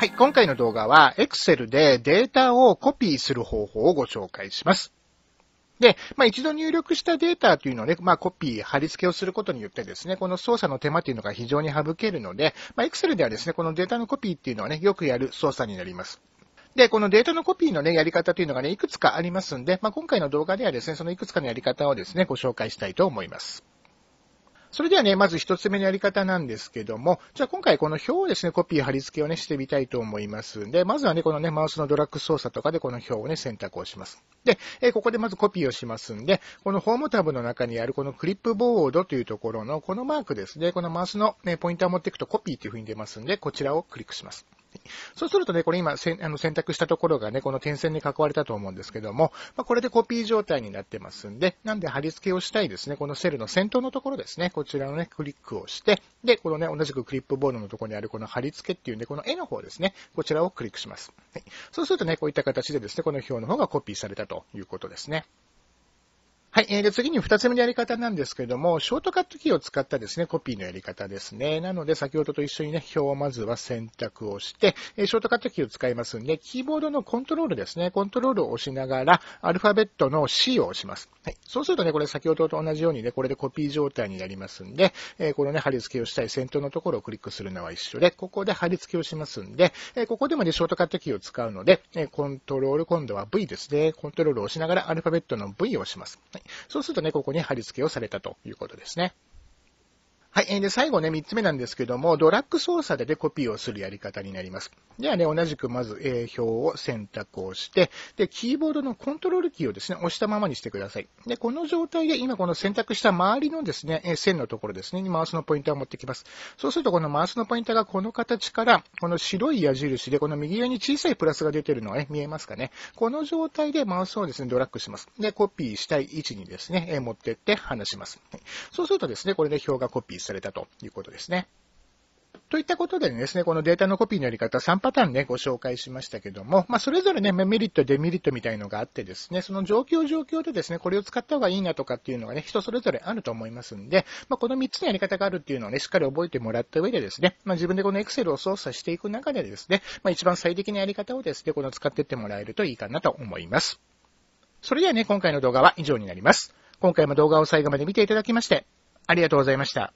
はい、今回の動画は Excel でデータをコピーする方法をご紹介します。で、まあ、一度入力したデータというのをね、まあ、コピー、貼り付けをすることによってですね、この操作の手間というのが非常に省けるので、まあ、Excel ではですね、このデータのコピーっていうのはね、よくやる操作になります。で、このデータのコピーのね、やり方というのがね、いくつかありますんで、まあ、今回の動画ではですね、そのいくつかのやり方をですね、ご紹介したいと思います。それではね、まず一つ目のやり方なんですけども、じゃあ今回この表をですね、コピー貼り付けをね、してみたいと思いますんで、まずはね、このね、マウスのドラッグ操作とかでこの表をね、選択をします。で、えここでまずコピーをしますんで、このホームタブの中にあるこのクリップボードというところのこのマークですね、このマウスの、ね、ポインターを持っていくとコピーという風に出ますんで、こちらをクリックします。そうするとね、これ今せあの選択したところがね、この点線に囲われたと思うんですけども、まあ、これでコピー状態になってますんで、なんで貼り付けをしたいですね、このセルの先頭のところですね、こちらのね、クリックをして、で、このね、同じくクリップボードのところにあるこの貼り付けっていうんで、この絵の方ですね、こちらをクリックします。はい、そうするとね、こういった形でですね、この表の方がコピーされたということですね。はい。えー、で次に二つ目のやり方なんですけども、ショートカットキーを使ったですね、コピーのやり方ですね。なので、先ほどと一緒にね、表をまずは選択をして、えショートカットキーを使いますんで、キーボードのコントロールですね、コントロールを押しながら、アルファベットの C を押します。はい。そうするとね、これ先ほどと同じようにね、これでコピー状態になりますんで、えこのね、貼り付けをしたい先頭のところをクリックするのは一緒で、ここで貼り付けをしますんで、えここでもね、ショートカットキーを使うので、えコントロール、今度は V ですね、コントロールを押しながら、アルファベットの V を押します。そうするとね、ここに貼り付けをされたということですね。はい。で、最後ね、3つ目なんですけども、ドラッグ操作ででコピーをするやり方になります。ではね、同じくまず A 表を選択をして、で、キーボードのコントロールキーをですね、押したままにしてください。で、この状態で今この選択した周りのですね、線のところですね、にマウスのポインターを持ってきます。そうするとこのマウスのポインターがこの形から、この白い矢印で、この右上に小さいプラスが出てるのは、ね、見えますかね。この状態でマウスをですね、ドラッグします。で、コピーしたい位置にですね、持ってって離します。そうするとですね、これで表がコピーされたということですね。といったことでですね、このデータのコピーのやり方3パターンね、ご紹介しましたけども、まあ、それぞれね、メリット、デメリットみたいのがあってですね、その状況状況でですね、これを使った方がいいなとかっていうのがね、人それぞれあると思いますんで、まあ、この3つのやり方があるっていうのをね、しっかり覚えてもらった上でですね、まあ、自分でこの Excel を操作していく中でですね、まあ、一番最適なやり方をですね、この使ってってもらえるといいかなと思います。それではね、今回の動画は以上になります。今回も動画を最後まで見ていただきまして、ありがとうございました。